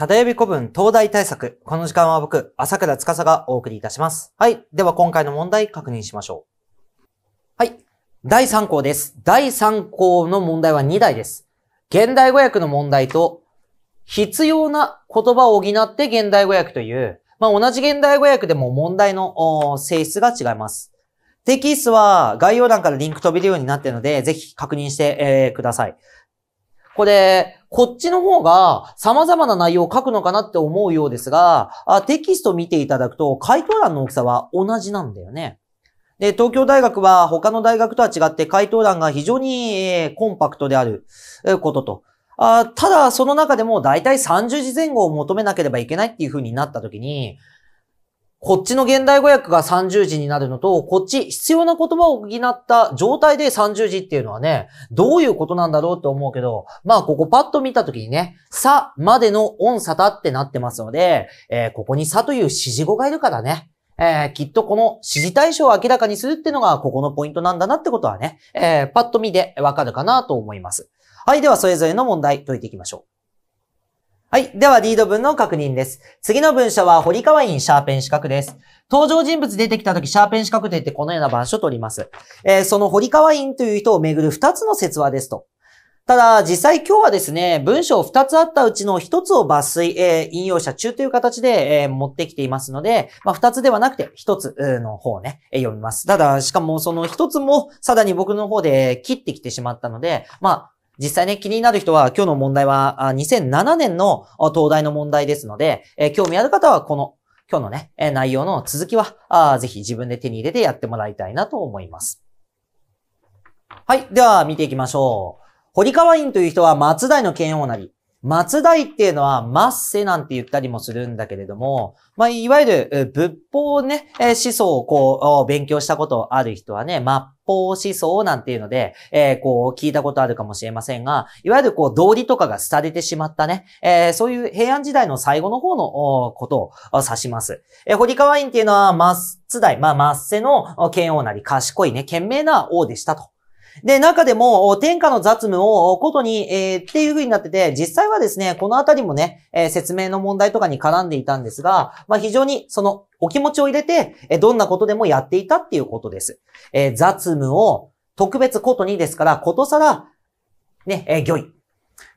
よび古文東大対策。この時間は僕、朝倉司がお送りいたします。はい。では今回の問題確認しましょう。はい。第3項です。第3項の問題は2題です。現代語訳の問題と、必要な言葉を補って現代語訳という、まあ、同じ現代語訳でも問題の性質が違います。テキストは概要欄からリンク飛べるようになっているので、ぜひ確認して、えー、ください。これ、こっちの方が様々な内容を書くのかなって思うようですが、あテキスト見ていただくと回答欄の大きさは同じなんだよね。で、東京大学は他の大学とは違って回答欄が非常に、えー、コンパクトであることと。あただ、その中でも大体30字前後を求めなければいけないっていう風になった時に、こっちの現代語訳が30字になるのと、こっち必要な言葉を補った状態で30字っていうのはね、どういうことなんだろうって思うけど、まあここパッと見た時にね、さまでの音沙汰ってなってますので、えー、ここにさという指示語がいるからね、えー、きっとこの指示対象を明らかにするっていうのがここのポイントなんだなってことはね、えー、パッと見でわかるかなと思います。はい、ではそれぞれの問題解いていきましょう。はい。では、リード文の確認です。次の文章は、堀川院シャーペン四角です。登場人物出てきたとき、シャーペン四角でってこのような場所を取ります。えー、その堀川院という人をめぐる二つの説話ですと。ただ、実際今日はですね、文章二つあったうちの一つを抜粋、えー、引用者中という形で、えー、持ってきていますので、まあ二つではなくて一つの方をね、え読みます。ただ、しかもその一つもさらに僕の方で切ってきてしまったので、まあ、実際ね、気になる人は今日の問題は2007年の東大の問題ですので、え興味ある方はこの今日のね、え内容の続きはあぜひ自分で手に入れてやってもらいたいなと思います。はい。では見ていきましょう。堀川院という人は松代の剣王なり、松代っていうのは、マッセなんて言ったりもするんだけれども、まあ、いわゆる、仏法ね、思想をこう、勉強したことある人はね、末法思想なんていうので、えー、こう、聞いたことあるかもしれませんが、いわゆるこう、道理とかが廃れてしまったね、えー、そういう平安時代の最後の方のことを指します。えー、堀川院っていうのは、松代、まあ、末世の剣王なり、賢いね、賢明な王でしたと。で、中でも、天下の雑務をことに、えー、っていう風になってて、実際はですね、このあたりもね、えー、説明の問題とかに絡んでいたんですが、まあ非常にそのお気持ちを入れて、えどんなことでもやっていたっていうことです。えー、雑務を特別ことにですから、ことさら、ね、えー、御意。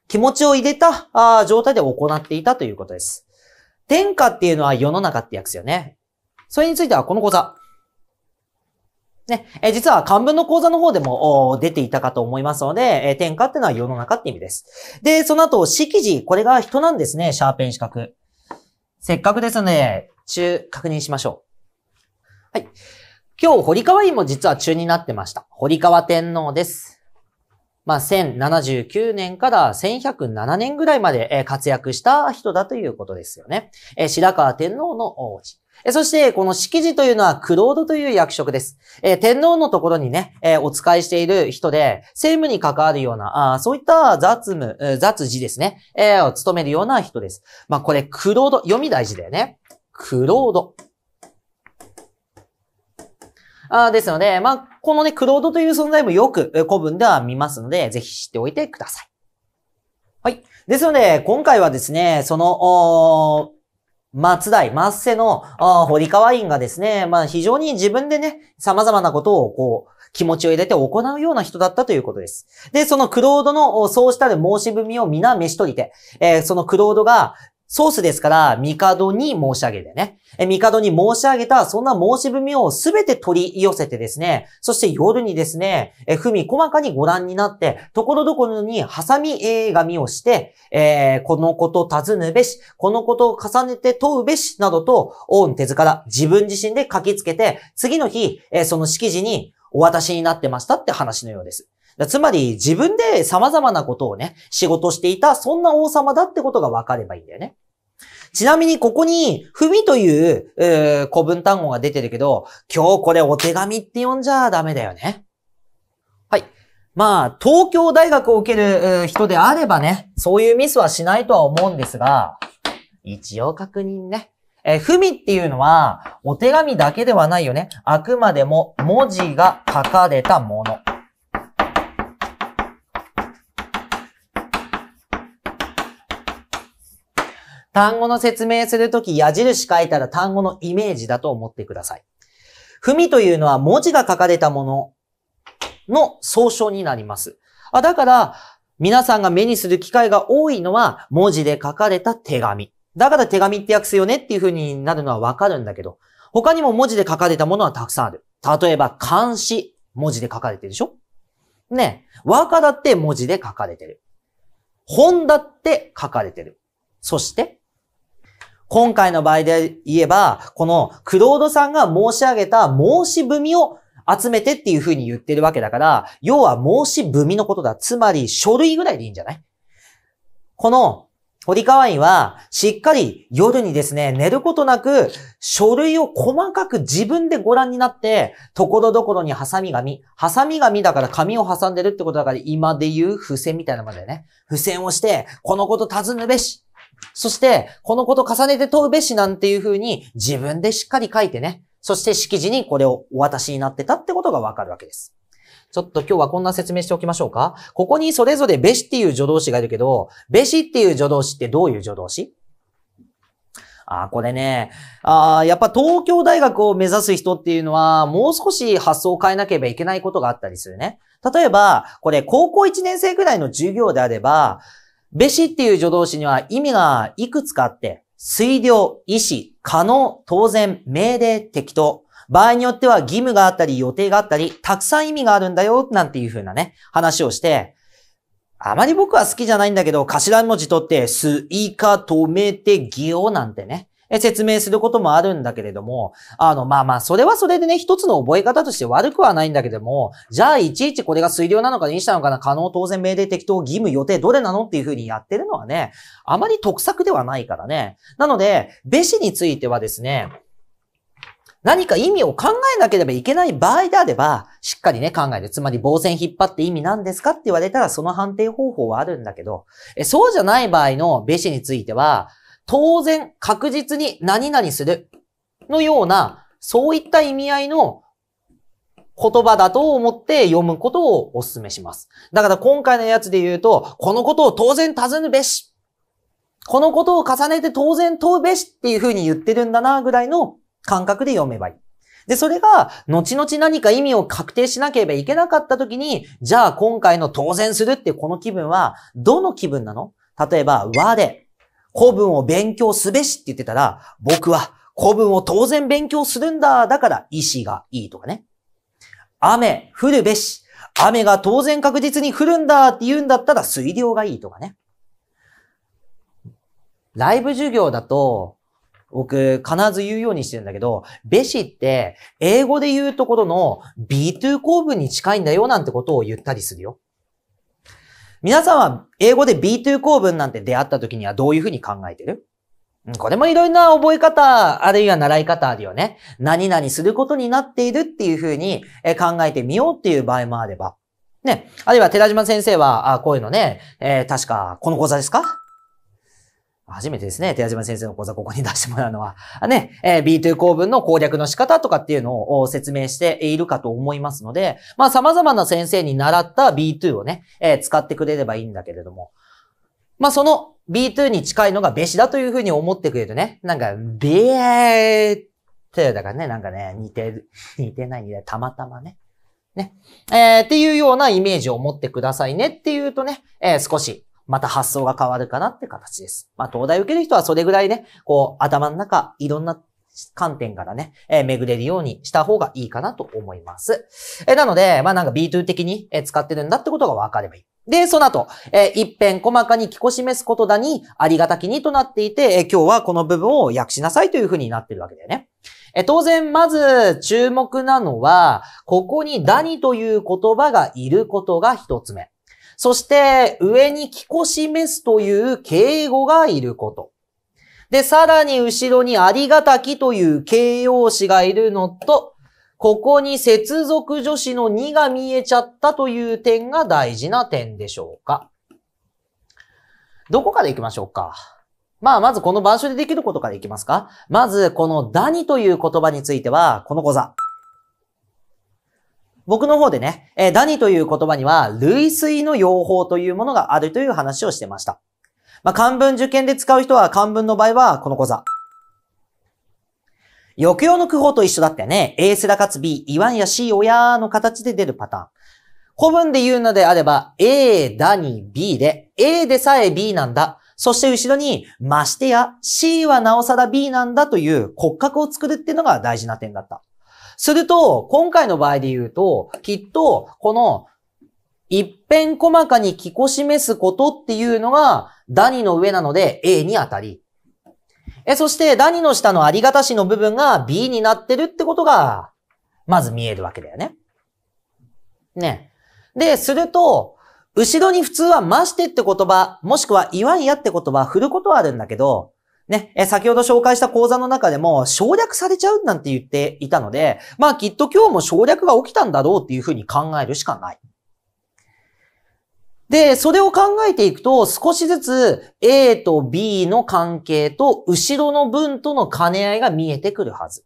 気持ちを入れたあ状態で行っていたということです。天下っていうのは世の中ってやですよね。それについてはこの講座。ね、え実は漢文の講座の方でも出ていたかと思いますので、え天下ってのは世の中って意味です。で、その後、式字、これが人なんですね、シャーペン四角。せっかくですね、中、確認しましょう。はい。今日、堀川院も実は中になってました。堀川天皇です。まあ、1079年から1107年ぐらいまで活躍した人だということですよね。え白川天皇の王子。そして、この式辞というのは、クロードという役職です。えー、天皇のところにね、えー、お使いしている人で、政務に関わるような、あそういった雑務、雑事ですね、えー、を務めるような人です。まあ、これ、クロード、読み大事だよね。クロード。あですので、まあ、このね、クロードという存在もよく古文では見ますので、ぜひ知っておいてください。はい。ですので、今回はですね、その、松代、松瀬の、あ堀川院がですね、まあ非常に自分でね、様々なことをこう、気持ちを入れて行うような人だったということです。で、そのクロードのそうしたる申し踏みを皆召し取りて、えー、そのクロードがソースですから、帝に申し上げてね。帝に申し上げた、そんな申し文をすべて取り寄せてですね、そして夜にですね、え、文細かにご覧になって、ところどころにハサミ紙をして、えー、このこと尋ねべし、このことを重ねて問うべし、などと、恩手塚ら自分自身で書きつけて、次の日、えー、その式辞にお渡しになってましたって話のようです。つまり自分で様々なことをね、仕事していたそんな王様だってことが分かればいいんだよね。ちなみにここに、ふみという、古文単語が出てるけど、今日これお手紙って呼んじゃダメだよね。はい。まあ、東京大学を受ける人であればね、そういうミスはしないとは思うんですが、一応確認ね。えふみっていうのは、お手紙だけではないよね。あくまでも文字が書かれたもの。単語の説明するとき矢印書いたら単語のイメージだと思ってください。文というのは文字が書かれたものの総称になります。あだから、皆さんが目にする機会が多いのは文字で書かれた手紙。だから手紙って訳すよねっていう風になるのはわかるんだけど、他にも文字で書かれたものはたくさんある。例えば、漢視、文字で書かれてるでしょね和歌だって文字で書かれてる。本だって書かれてる。そして、今回の場合で言えば、このクロードさんが申し上げた申し踏みを集めてっていうふうに言ってるわけだから、要は申し踏みのことだ。つまり書類ぐらいでいいんじゃないこの堀川院は、しっかり夜にですね、寝ることなく、書類を細かく自分でご覧になって、ところどころにハサミ紙。ハサミ紙だから紙を挟んでるってことだから、今で言う付箋みたいなもんでね。付箋をして、このこと尋ぬべし。そして、このこと重ねて問うべしなんていうふうに自分でしっかり書いてね、そして式辞にこれをお渡しになってたってことがわかるわけです。ちょっと今日はこんな説明しておきましょうか。ここにそれぞれべしっていう助動詞がいるけど、べしっていう助動詞ってどういう助動詞あ、これね、あやっぱ東京大学を目指す人っていうのは、もう少し発想を変えなければいけないことがあったりするね。例えば、これ高校1年生ぐらいの授業であれば、べしっていう助動詞には意味がいくつかあって、推量、意思、可能、当然、命令、適当。場合によっては義務があったり予定があったり、たくさん意味があるんだよ、なんていう風なね、話をして、あまり僕は好きじゃないんだけど、頭文字取って、スイカ止めてギオなんてね、説明することもあるんだけれども、あの、まあまあ、それはそれでね、一つの覚え方として悪くはないんだけども、じゃあ、いちいちこれが推量なのかにしたのかな、可能、当然、命令、適当、義務、予定、どれなのっていうふうにやってるのはね、あまり得策ではないからね。なので、べしについてはですね、何か意味を考えなければいけない場合であれば、しっかりね、考える。つまり、防線引っ張って意味なんですかって言われたら、その判定方法はあるんだけど、えそうじゃない場合のべしについては、当然、確実に何々するのような、そういった意味合いの言葉だと思って読むことをお勧めします。だから今回のやつで言うと、このことを当然尋ねべし。このことを重ねて当然問うべしっていうふうに言ってるんだな、ぐらいの感覚で読めばいい。で、それが、後々何か意味を確定しなければいけなかった時に、じゃあ今回の当然するってこの気分は、どの気分なの例えば、和で、古文を勉強すべしって言ってたら、僕は古文を当然勉強するんだ。だから意志がいいとかね。雨降るべし。雨が当然確実に降るんだって言うんだったら水量がいいとかね。ライブ授業だと、僕、必ず言うようにしてるんだけど、べしって、英語で言うところの B2 構文に近いんだよなんてことを言ったりするよ。皆さんは英語で B2 公文なんて出会った時にはどういうふうに考えてるこれもいろいろな覚え方、あるいは習い方あるよね。何々することになっているっていうふうに考えてみようっていう場合もあれば。ね。あるいは寺島先生は、あこういうのね、えー、確かこの講座ですか初めてですね、手矢島先生の講座ここに出してもらうのは、ね、えー、B2 公文の攻略の仕方とかっていうのを説明しているかと思いますので、まあ様々な先生に習った B2 をね、えー、使ってくれればいいんだけれども、まあその B2 に近いのがべしだというふうに思ってくれるとね、なんか、べーってだからね、なんかね、似てる、似てないんで、たまたまね。ね。えー、っていうようなイメージを持ってくださいねっていうとね、えー、少しまた発想が変わるかなって形です。まあ、東大受ける人はそれぐらいね、こう、頭の中、いろんな観点からね、えー、巡れるようにした方がいいかなと思います。えー、なので、まあなんか B2 的に、使ってるんだってことが分かればいい。で、その後、えー、一辺細かに聞こ示すことだに、ありがたきにとなっていて、えー、今日はこの部分を訳しなさいというふうになってるわけだよね。えー、当然、まず、注目なのは、ここにダニという言葉がいることが一つ目。そして上に着こしめすという敬語がいること。で、さらに後ろにありがたきという形容詞がいるのと、ここに接続助詞の2が見えちゃったという点が大事な点でしょうか。どこから行きましょうか。まあ、まずこの場所でできることからいきますか。まず、このダニという言葉については、この講座。僕の方でね、えー、ダニという言葉には、類推の用法というものがあるという話をしてました。まあ、漢文受験で使う人は、漢文の場合は、この講座。抑揚の句法と一緒だったよね。A すらかつ B、言わんや C、親の形で出るパターン。古文で言うのであれば、A、だに B で、A でさえ B なんだ。そして後ろに、ましてや C はなおさら B なんだという骨格を作るっていうのが大事な点だった。すると、今回の場合で言うと、きっと、この、一辺細かに記こしめすことっていうのが、ダニの上なので A に当たり。え、そして、ダニの下のありがたしの部分が B になってるってことが、まず見えるわけだよね。ね。で、すると、後ろに普通はましてって言葉、もしくはいわんやって言葉、振ることはあるんだけど、ね、え先ほど紹介した講座の中でも省略されちゃうなんて言っていたので、まあきっと今日も省略が起きたんだろうっていうふうに考えるしかない。で、それを考えていくと、少しずつ A と B の関係と後ろの文との兼ね合いが見えてくるはず。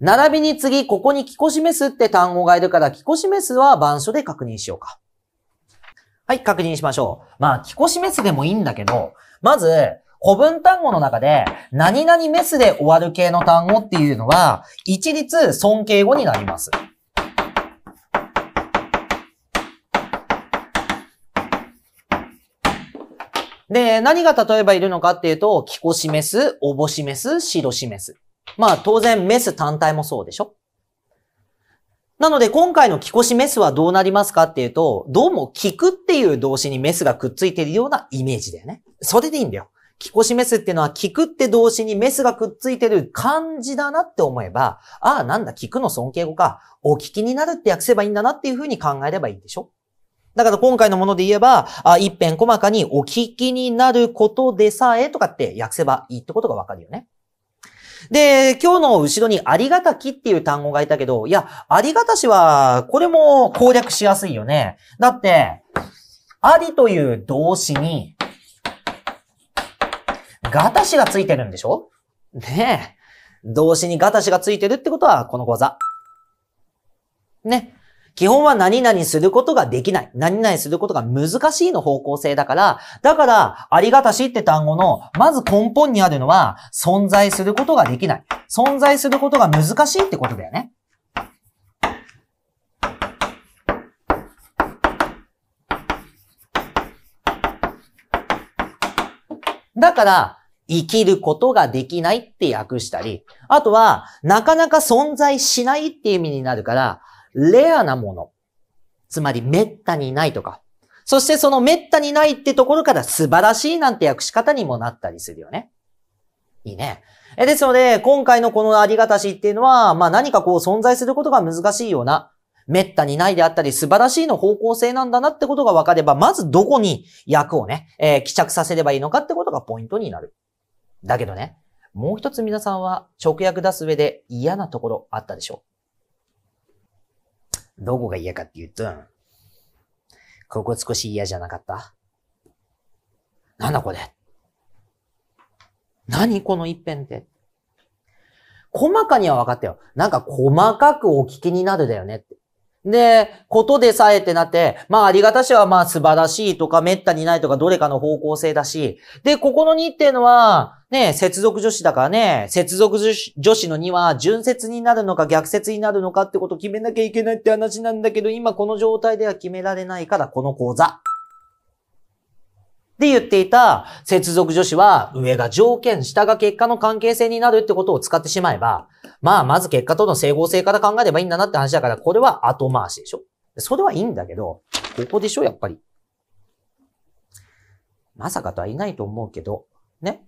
並びに次、ここにキこしメスって単語がいるから、キこしメスは板書で確認しようか。はい、確認しましょう。まあ、キこしメスでもいいんだけど、まず、古文単語の中で、何々メスで終わる系の単語っていうのは、一律尊敬語になります。で、何が例えばいるのかっていうと、キコシメス、オボシメス、シロシメス。まあ当然メス単体もそうでしょなので今回のキコシメスはどうなりますかっていうと、どうも聞くっていう動詞にメスがくっついてるようなイメージだよね。それでいいんだよ。聞こしメスっていうのは聞くって動詞にメスがくっついてる漢字だなって思えば、ああ、なんだ、聞くの尊敬語か。お聞きになるって訳せばいいんだなっていうふうに考えればいいでしょだから今回のもので言えば、あ一辺細かにお聞きになることでさえとかって訳せばいいってことがわかるよね。で、今日の後ろにありがたきっていう単語がいたけど、いや、ありがたしは、これも攻略しやすいよね。だって、ありという動詞に、ガタシがついてるんでしょねえ。動詞にガタシがついてるってことは、この講座。ね。基本は何々することができない。何々することが難しいの方向性だから、だから、ありがたしって単語の、まず根本にあるのは、存在することができない。存在することが難しいってことだよね。だから、生きることができないって訳したり、あとは、なかなか存在しないっていう意味になるから、レアなもの。つまり、滅多にないとか。そしてその滅多にないってところから素晴らしいなんて訳し方にもなったりするよね。いいね。えですので、今回のこのありがたしっていうのは、まあ何かこう存在することが難しいような、滅多にないであったり素晴らしいの方向性なんだなってことが分かれば、まずどこに役をね、えー、帰着させればいいのかってことがポイントになる。だけどね、もう一つ皆さんは直訳出す上で嫌なところあったでしょうどこが嫌かって言うと、ここ少し嫌じゃなかったなんだこれ何この一辺って。細かには分かったよ。なんか細かくお聞きになるだよねって。で、ことでさえってなって、まあありがたしはまあ素晴らしいとか滅多にないとかどれかの方向性だし、で、ここの2っていうのは、ね、接続女子だからね、接続女子の2は純接になるのか逆接になるのかってことを決めなきゃいけないって話なんだけど、今この状態では決められないから、この講座。で言っていた接続助詞は上が条件、下が結果の関係性になるってことを使ってしまえば、まあ、まず結果との整合性から考えればいいんだなって話だから、これは後回しでしょ。それはいいんだけど、ここでしょ、やっぱり。まさかとはいないと思うけど、ね。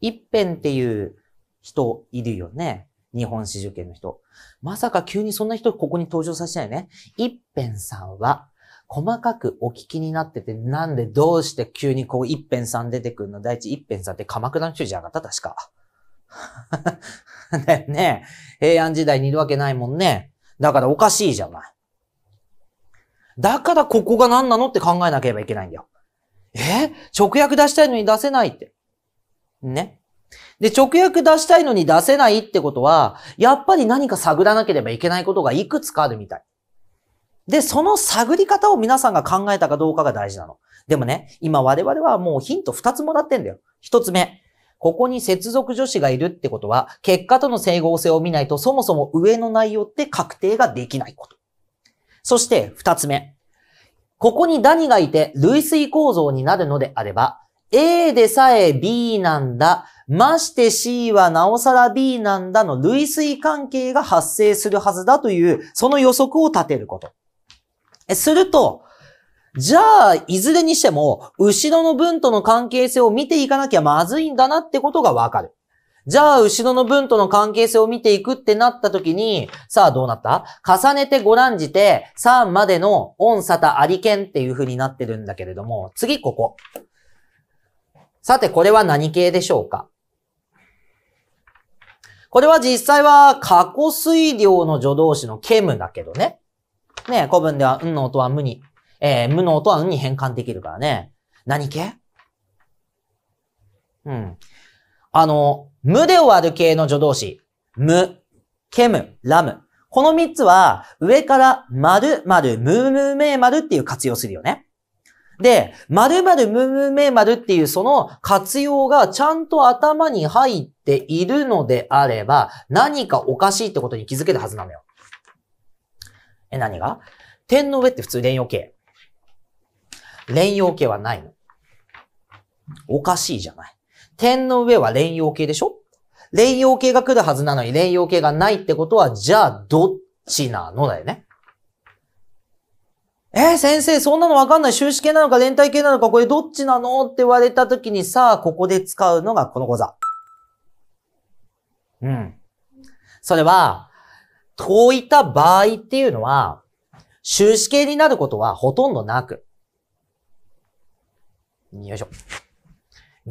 一辺っていう人いるよね。日本史受験の人。まさか急にそんな人ここに登場させないね。一辺さんは、細かくお聞きになってて、なんでどうして急にこう一辺さん出てくるの第一一辺さんって鎌倉の人じゃなかった確か。だよね。平安時代にいるわけないもんね。だからおかしいじゃない。だからここが何なのって考えなければいけないんだよ。え直訳出したいのに出せないって。ね。で、直訳出したいのに出せないってことは、やっぱり何か探らなければいけないことがいくつかあるみたい。で、その探り方を皆さんが考えたかどうかが大事なの。でもね、今我々はもうヒント2つもらってんだよ。1つ目。ここに接続助詞がいるってことは、結果との整合性を見ないと、そもそも上の内容って確定ができないこと。そして、二つ目。ここにダニがいて、類推構造になるのであれば、A でさえ B なんだ、まして C はなおさら B なんだの類推関係が発生するはずだという、その予測を立てること。すると、じゃあ、いずれにしても、後ろの文との関係性を見ていかなきゃまずいんだなってことがわかる。じゃあ、後ろの文との関係性を見ていくってなった時に、さあどうなった重ねてご覧じて、3までの音沙汰ありけんっていう風になってるんだけれども、次ここ。さて、これは何系でしょうかこれは実際は過去水量の助動詞のケムだけどね。ね古文では、うんの音は無にえー、無能とはに変換できるからね。何系うん。あの、無で終わる系の助動詞。無、ケム、ラム。この三つは、上から〇〇、ムームーメーるっていう活用するよね。で、〇〇、ムームーメーるっていうその活用がちゃんと頭に入っているのであれば、何かおかしいってことに気づけるはずなのよ。え、何が点の上って普通連用形。連用形はないの。おかしいじゃない。点の上は連用形でしょ連用形が来るはずなのに連用形がないってことは、じゃあどっちなのだよね。えー、先生、そんなのわかんない。終止形なのか連帯形なのか、これどっちなのって言われた時にさあ、ここで使うのがこの講座。うん。それは、解いた場合っていうのは、終止形になることはほとんどなく、よいしょ。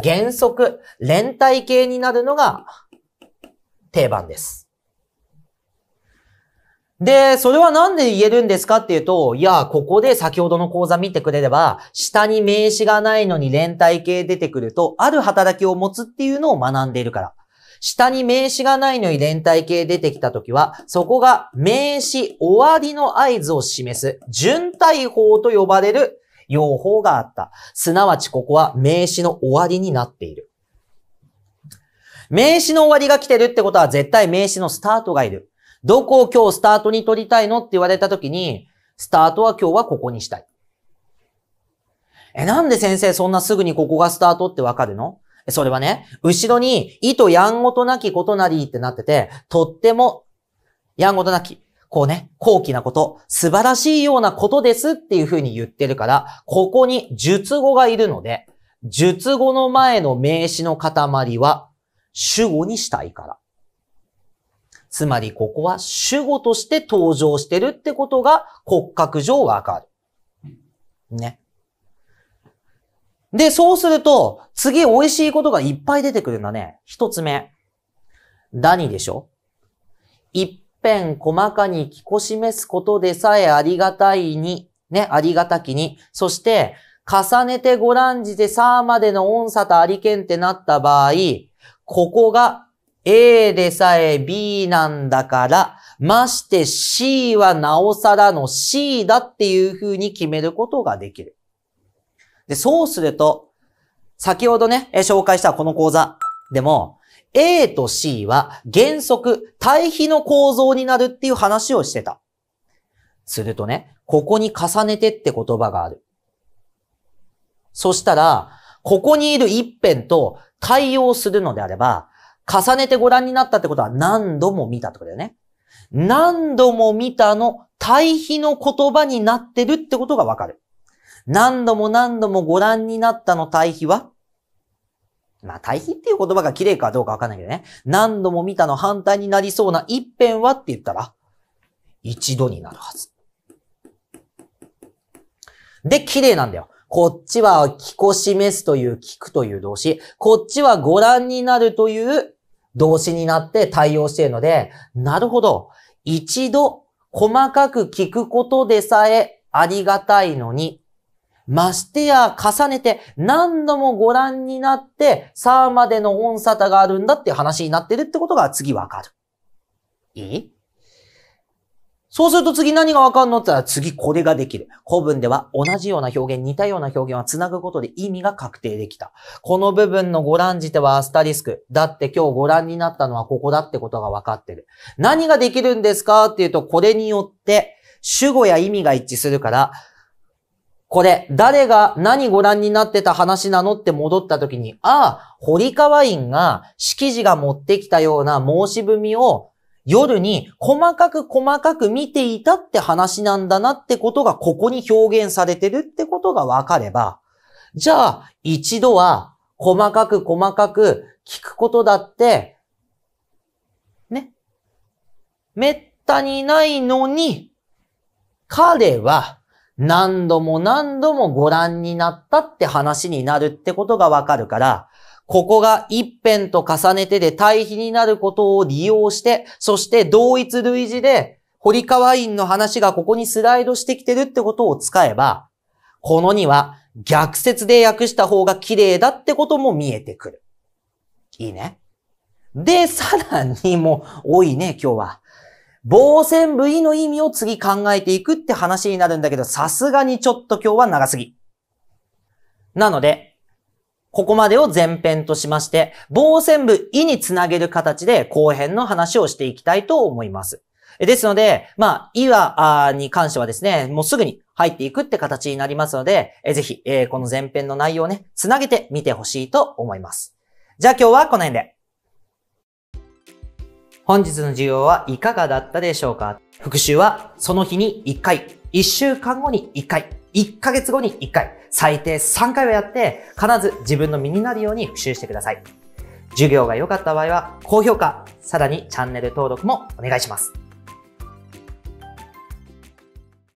原則、連帯形になるのが定番です。で、それはなんで言えるんですかっていうと、いや、ここで先ほどの講座見てくれれば、下に名詞がないのに連帯形出てくると、ある働きを持つっていうのを学んでいるから。下に名詞がないのに連帯形出てきたときは、そこが名詞終わりの合図を示す、順対法と呼ばれる用法があった。すなわちここは名詞の終わりになっている。名詞の終わりが来てるってことは絶対名詞のスタートがいる。どこを今日スタートに取りたいのって言われた時に、スタートは今日はここにしたい。え、なんで先生そんなすぐにここがスタートってわかるのそれはね、後ろに、意とやんごとなきことなりってなってて、とっても、やんごとなき、こうね、高貴なこと、素晴らしいようなことですっていうふうに言ってるから、ここに述語がいるので、述語の前の名詞の塊は主語にしたいから。つまりここは主語として登場してるってことが骨格上わかる。ね。で、そうすると、次美味しいことがいっぱい出てくるんだね。一つ目。ダニでしょい辺細かに着こしめすことでさえありがたいに、ね、ありがたきに、そして、重ねてご覧じてさーまでの音差とありけんってなった場合、ここが A でさえ B なんだから、まして C はなおさらの C だっていう風に決めることができる。で、そうすると、先ほどね、紹介したこの講座でも、A と C は原則対比の構造になるっていう話をしてた。するとね、ここに重ねてって言葉がある。そしたら、ここにいる一辺と対応するのであれば、重ねてご覧になったってことは何度も見たってことだよね。何度も見たの対比の言葉になってるってことがわかる。何度も何度もご覧になったの対比はまあ、対比っていう言葉が綺麗かどうかわかんないけどね。何度も見たの反対になりそうな一辺はって言ったら、一度になるはず。で、綺麗なんだよ。こっちは聞こしめすという聞くという動詞。こっちはご覧になるという動詞になって対応しているので、なるほど。一度細かく聞くことでさえありがたいのに、ましてや重ねて何度もご覧になって、さあまでの音沙汰があるんだっていう話になってるってことが次わかる。いいそうすると次何がわかるのって言ったら次これができる。古文では同じような表現、似たような表現は繋ぐことで意味が確定できた。この部分のご覧じてはアスタリスク。だって今日ご覧になったのはここだってことがわかってる。何ができるんですかっていうとこれによって主語や意味が一致するから、これ、誰が何ご覧になってた話なのって戻った時に、ああ、堀川院が式辞が持ってきたような申し文みを夜に細かく細かく見ていたって話なんだなってことがここに表現されてるってことがわかれば、じゃあ一度は細かく細かく聞くことだって、ね。めったにないのに、彼は何度も何度もご覧になったって話になるってことがわかるから、ここが一辺と重ねてで対比になることを利用して、そして同一類似で、堀川院の話がここにスライドしてきてるってことを使えば、この2は逆説で訳した方が綺麗だってことも見えてくる。いいね。で、さらにもう、多いね、今日は。防線部位の意味を次考えていくって話になるんだけど、さすがにちょっと今日は長すぎ。なので、ここまでを前編としまして、防線部位につなげる形で後編の話をしていきたいと思います。ですので、まあ、いわに関してはですね、もうすぐに入っていくって形になりますので、えぜひ、えこの前編の内容をね、つなげてみてほしいと思います。じゃあ今日はこの辺で。本日の授業はいかがだったでしょうか復習はその日に1回、1週間後に1回、1ヶ月後に1回、最低3回はやって、必ず自分の身になるように復習してください。授業が良かった場合は、高評価、さらにチャンネル登録もお願いします。